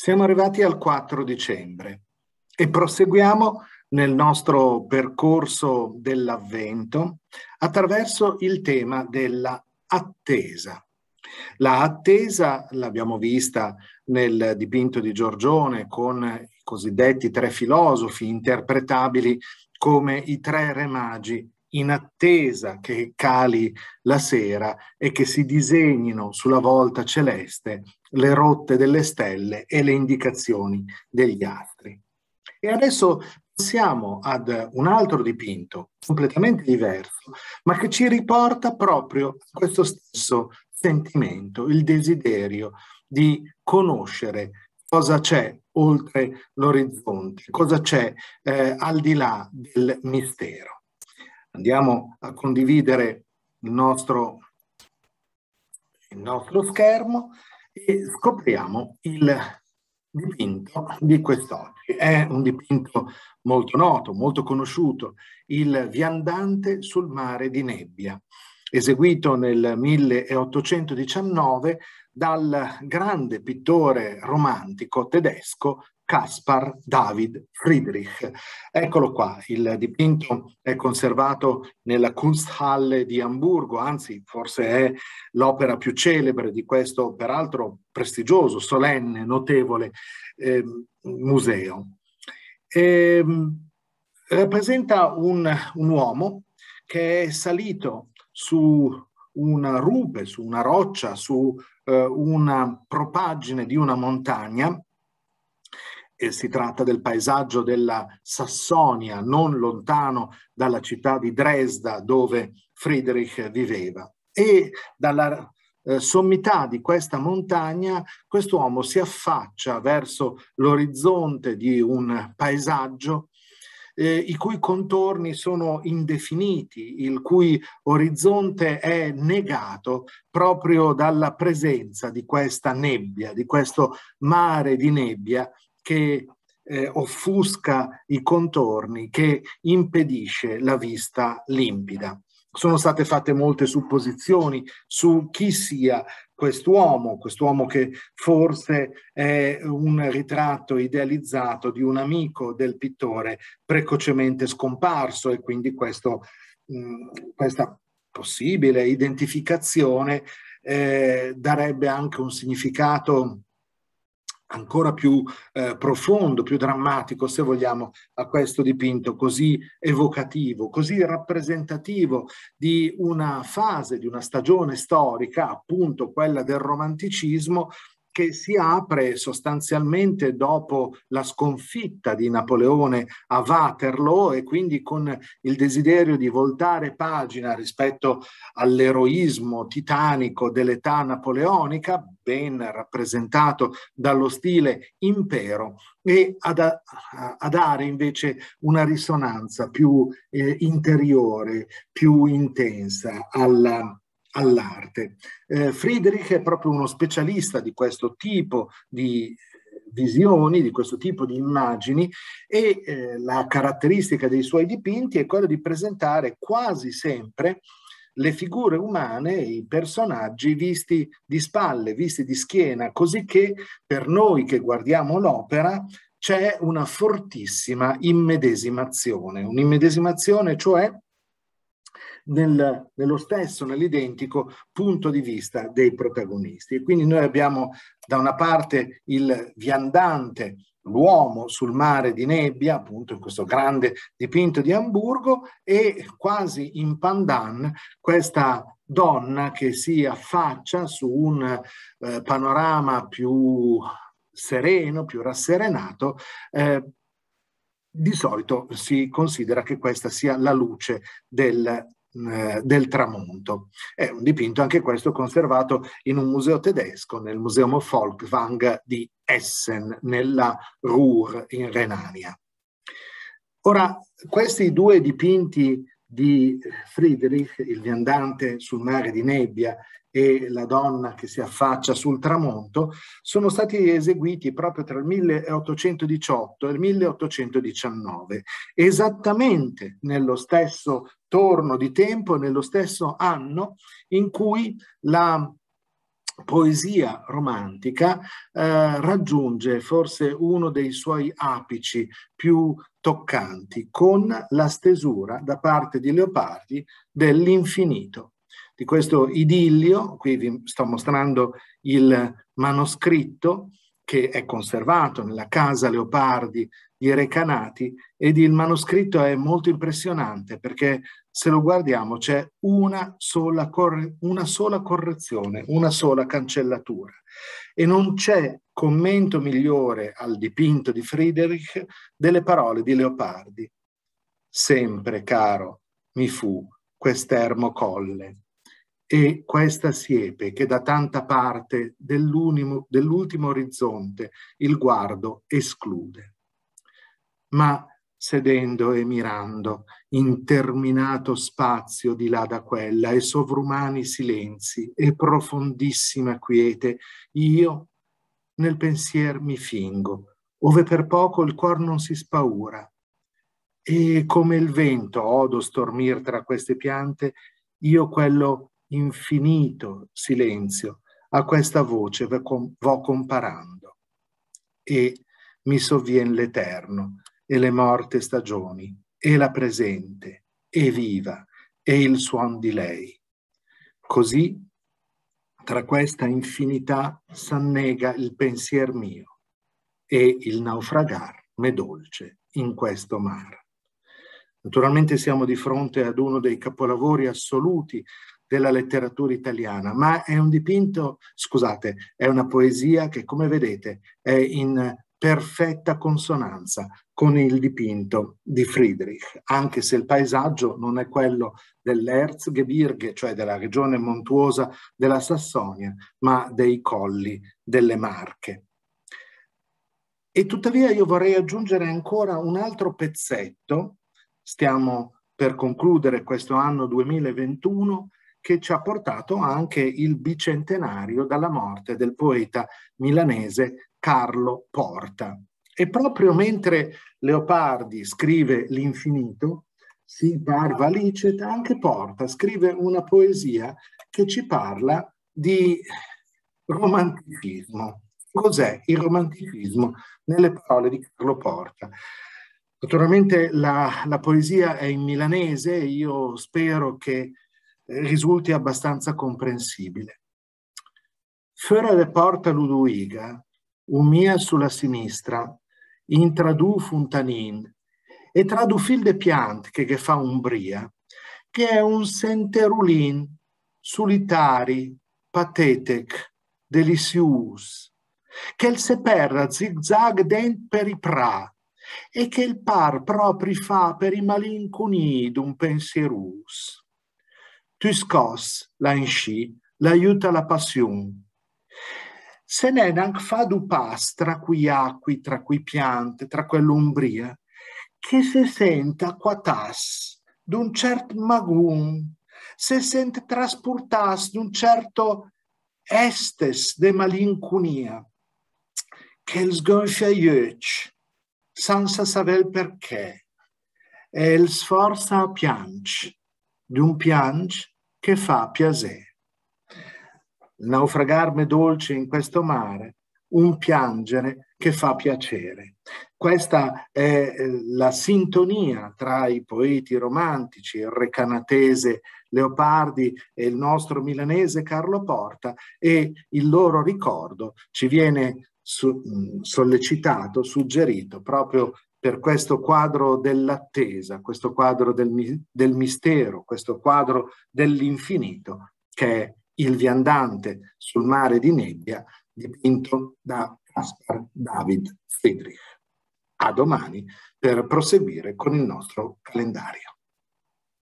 Siamo arrivati al 4 dicembre e proseguiamo nel nostro percorso dell'avvento attraverso il tema della attesa. La attesa l'abbiamo vista nel dipinto di Giorgione con i cosiddetti tre filosofi interpretabili come i tre re magi in attesa che cali la sera e che si disegnino sulla volta celeste le rotte delle stelle e le indicazioni degli altri. E adesso passiamo ad un altro dipinto completamente diverso, ma che ci riporta proprio a questo stesso sentimento, il desiderio di conoscere cosa c'è oltre l'orizzonte, cosa c'è eh, al di là del mistero. Andiamo a condividere il nostro, il nostro schermo e scopriamo il dipinto di quest'oggi. È un dipinto molto noto, molto conosciuto, il Viandante sul mare di nebbia, eseguito nel 1819 dal grande pittore romantico tedesco Caspar David Friedrich. Eccolo qua, il dipinto è conservato nella Kunsthalle di Amburgo, anzi forse è l'opera più celebre di questo, peraltro prestigioso, solenne, notevole eh, museo. E, ehm, rappresenta un, un uomo che è salito su una rupe, su una roccia, su eh, una propaggine di una montagna eh, si tratta del paesaggio della Sassonia, non lontano dalla città di Dresda dove Friedrich viveva. E dalla eh, sommità di questa montagna quest'uomo si affaccia verso l'orizzonte di un paesaggio eh, i cui contorni sono indefiniti, il cui orizzonte è negato proprio dalla presenza di questa nebbia, di questo mare di nebbia che eh, offusca i contorni, che impedisce la vista limpida. Sono state fatte molte supposizioni su chi sia quest'uomo, quest'uomo che forse è un ritratto idealizzato di un amico del pittore precocemente scomparso e quindi questo, mh, mm, questa possibile identificazione eh, darebbe anche un significato ancora più eh, profondo, più drammatico, se vogliamo, a questo dipinto così evocativo, così rappresentativo di una fase, di una stagione storica, appunto quella del romanticismo, che si apre sostanzialmente dopo la sconfitta di Napoleone a Waterloo e quindi con il desiderio di voltare pagina rispetto all'eroismo titanico dell'età napoleonica, ben rappresentato dallo stile impero, e ad a, a dare invece una risonanza più eh, interiore, più intensa alla all'arte. Eh, Friedrich è proprio uno specialista di questo tipo di eh, visioni, di questo tipo di immagini e eh, la caratteristica dei suoi dipinti è quella di presentare quasi sempre le figure umane, i personaggi visti di spalle, visti di schiena, così che per noi che guardiamo l'opera c'è una fortissima immedesimazione, un'immedesimazione cioè nel, nello stesso, nell'identico punto di vista dei protagonisti. E quindi noi abbiamo da una parte il viandante, l'uomo sul mare di nebbia, appunto in questo grande dipinto di Amburgo, e quasi in pandan questa donna che si affaccia su un eh, panorama più sereno, più rasserenato, eh, di solito si considera che questa sia la luce del eh, del tramonto. È un dipinto anche questo conservato in un museo tedesco, nel Museum Folkwang di Essen, nella Ruhr in Renania. Ora, questi due dipinti di Friedrich, il viandante sul mare di nebbia e la donna che si affaccia sul tramonto, sono stati eseguiti proprio tra il 1818 e il 1819, esattamente nello stesso torno di tempo, nello stesso anno in cui la poesia romantica eh, raggiunge forse uno dei suoi apici più toccanti con la stesura da parte di Leopardi dell'infinito. Di questo idillio, qui vi sto mostrando il manoscritto che è conservato nella casa Leopardi i Recanati ed il manoscritto è molto impressionante perché se lo guardiamo c'è una sola, corre- una sola correzione, una sola cancellatura e non c'è commento migliore al dipinto di Friedrich delle parole di Leopardi. Sempre, caro, mi fu quest'ermo colle e questa siepe che da tanta parte dell'ultimo orizzonte il guardo esclude ma sedendo e mirando, interminato spazio di là da quella, e sovrumani silenzi, e profondissima quiete, io nel pensier mi fingo, ove per poco il cuor non si spaura. E come il vento odo stormir tra queste piante, io quello infinito silenzio a questa voce vo comparando. E mi sovvien l'eterno, e le morte stagioni, e la presente, e viva, e il suon di lei. Così, tra questa infinità, s'annega il pensier mio, e il naufragar m'è dolce in questo mare. Naturalmente siamo di fronte ad uno dei capolavori assoluti della letteratura italiana, ma è un dipinto, scusate, è una poesia che come vedete è in perfetta consonanza con il dipinto di Friedrich, anche se il paesaggio non è quello dell'Erzgebirge, cioè della regione montuosa della Sassonia, ma dei colli delle Marche. E tuttavia io vorrei aggiungere ancora un altro pezzetto, stiamo per concludere questo anno 2021, che ci ha portato anche il bicentenario dalla morte del poeta milanese Carlo Porta. E proprio mentre Leopardi scrive L'infinito, si parva licet, anche Porta scrive una poesia che ci parla di romanticismo. Cos'è il romanticismo nelle parole di Carlo Porta? Naturalmente la, la poesia è in milanese, e io spero che risulti abbastanza comprensibile. Före de porta Luduiga, un Umia sulla sinistra, in tradu Funtanin, e tradu fil de piant che, che fa Umbria, che è un senterulin solitari, patetec, delicius, che il seperra zigzag dent per i pra, e che il par propri fa per i malinconi d'un pensierus. Tu scos, la insci, l'aiuta la passion, se ne n'eran fa du pas tra cui acqui, tra cui piante, tra quell'ombria, che se senta qua tas d'un certo magun, se sente trasportas d'un certo estes de malincunia, che els gonfia iuc, senza saper perché, e il sforza a piange, d'un piange che fa piacere naufragarme dolce in questo mare, un piangere che fa piacere. Questa è eh, la sintonia tra i poeti romantici, il recanatese Leopardi e il nostro milanese Carlo Porta e il loro ricordo ci viene mm, sollecitato, suggerito proprio per questo quadro dell'attesa, questo quadro del, del mistero, questo quadro dell'infinito che è il viandante sul mare di nebbia dipinto da Caspar David Friedrich. A domani per proseguire con il nostro calendario.